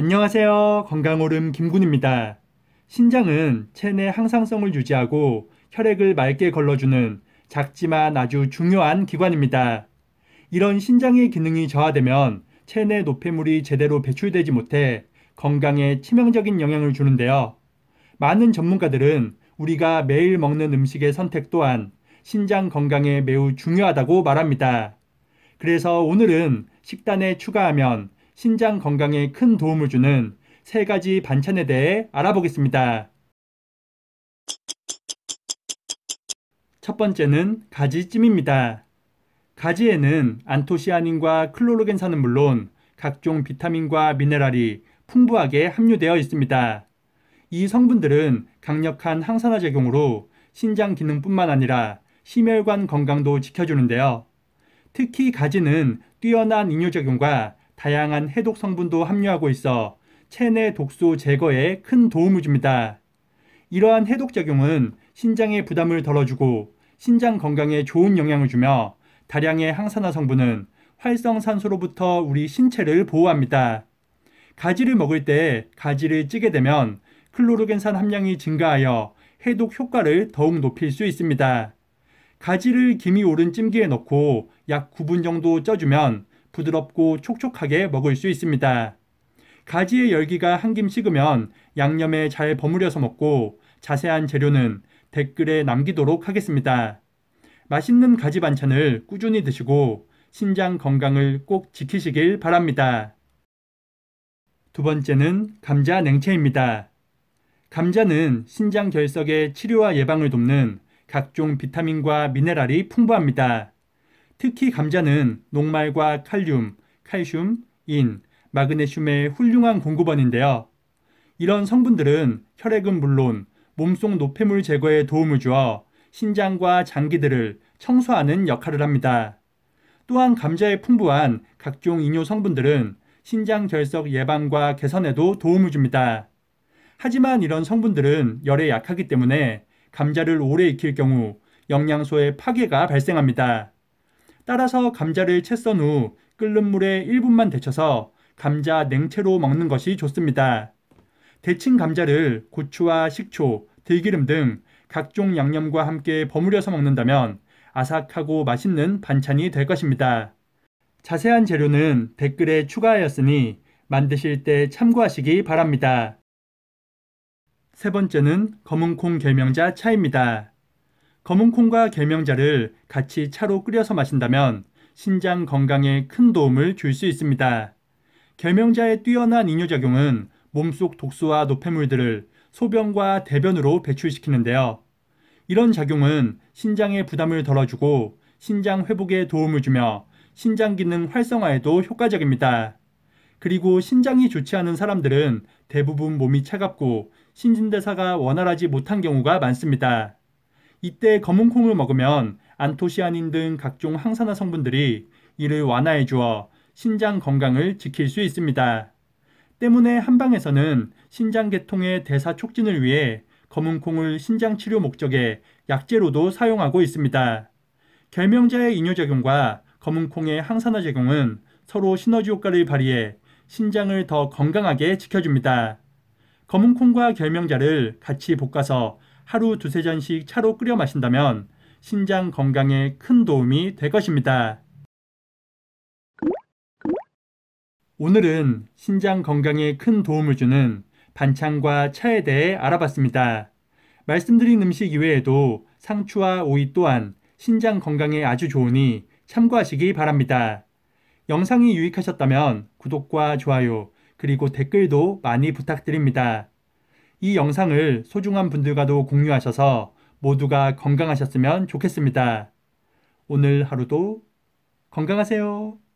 안녕하세요. 건강오름 김군입니다. 신장은 체내 항상성을 유지하고 혈액을 맑게 걸러주는 작지만 아주 중요한 기관입니다. 이런 신장의 기능이 저하되면 체내 노폐물이 제대로 배출되지 못해 건강에 치명적인 영향을 주는데요. 많은 전문가들은 우리가 매일 먹는 음식의 선택 또한 신장 건강에 매우 중요하다고 말합니다. 그래서 오늘은 식단에 추가하면 신장 건강에 큰 도움을 주는 세 가지 반찬에 대해 알아보겠습니다. 첫 번째는 가지찜입니다. 가지에는 안토시아닌과 클로로겐산은 물론 각종 비타민과 미네랄이 풍부하게 함유되어 있습니다. 이 성분들은 강력한 항산화 작용으로 신장 기능뿐만 아니라 심혈관 건강도 지켜주는데요. 특히 가지는 뛰어난 이뇨작용과 다양한 해독 성분도 함유하고 있어 체내 독소 제거에 큰 도움을 줍니다. 이러한 해독 작용은 신장의 부담을 덜어주고 신장 건강에 좋은 영향을 주며 다량의 항산화 성분은 활성산소로부터 우리 신체를 보호합니다. 가지를 먹을 때 가지를 찌게 되면 클로르겐산 함량이 증가하여 해독 효과를 더욱 높일 수 있습니다. 가지를 김이 오른 찜기에 넣고 약 9분 정도 쪄주면 부드럽고 촉촉하게 먹을 수 있습니다. 가지의 열기가 한 김 식으면 양념에 잘 버무려서 먹고 자세한 재료는 댓글에 남기도록 하겠습니다. 맛있는 가지 반찬을 꾸준히 드시고 신장 건강을 꼭 지키시길 바랍니다. 두 번째는 감자 냉채입니다. 감자는 신장 결석의 치료와 예방을 돕는 각종 비타민과 미네랄이 풍부합니다. 특히 감자는 녹말과 칼륨, 칼슘, 인, 마그네슘의 훌륭한 공급원인데요. 이런 성분들은 혈액은 물론 몸속 노폐물 제거에 도움을 주어 신장과 장기들을 청소하는 역할을 합니다. 또한 감자에 풍부한 각종 이뇨 성분들은 신장 결석 예방과 개선에도 도움을 줍니다. 하지만 이런 성분들은 열에 약하기 때문에 감자를 오래 익힐 경우 영양소의 파괴가 발생합니다. 따라서 감자를 채썬 후 끓는 물에 1분만 데쳐서 감자 냉채로 먹는 것이 좋습니다. 데친 감자를 고추와 식초, 들기름 등 각종 양념과 함께 버무려서 먹는다면 아삭하고 맛있는 반찬이 될 것입니다. 자세한 재료는 댓글에 추가하였으니 만드실 때 참고하시기 바랍니다. 세 번째는 검은콩 결명자 차입니다. 검은 콩과 결명자를 같이 차로 끓여서 마신다면 신장 건강에 큰 도움을 줄 수 있습니다. 결명자의 뛰어난 이뇨작용은 몸속 독소와 노폐물들을 소변과 대변으로 배출시키는데요. 이런 작용은 신장의 부담을 덜어주고 신장 회복에 도움을 주며 신장 기능 활성화에도 효과적입니다. 그리고 신장이 좋지 않은 사람들은 대부분 몸이 차갑고 신진대사가 원활하지 못한 경우가 많습니다. 이때 검은콩을 먹으면 안토시아닌 등 각종 항산화 성분들이 이를 완화해 주어 신장 건강을 지킬 수 있습니다. 때문에 한방에서는 신장 개통의 대사 촉진을 위해 검은콩을 신장 치료 목적의 약재로도 사용하고 있습니다. 결명자의 이뇨작용과 검은콩의 항산화 작용은 서로 시너지 효과를 발휘해 신장을 더 건강하게 지켜줍니다. 검은콩과 결명자를 같이 볶아서 하루 두세 잔씩 차로 끓여 마신다면 신장 건강에 큰 도움이 될 것입니다. 오늘은 신장 건강에 큰 도움을 주는 반찬과 차에 대해 알아봤습니다. 말씀드린 음식 이외에도 상추와 오이 또한 신장 건강에 아주 좋으니 참고하시기 바랍니다. 영상이 유익하셨다면 구독과 좋아요, 그리고 댓글도 많이 부탁드립니다. 이 영상을 소중한 분들과도 공유하셔서 모두가 건강하셨으면 좋겠습니다. 오늘 하루도 건강하세요.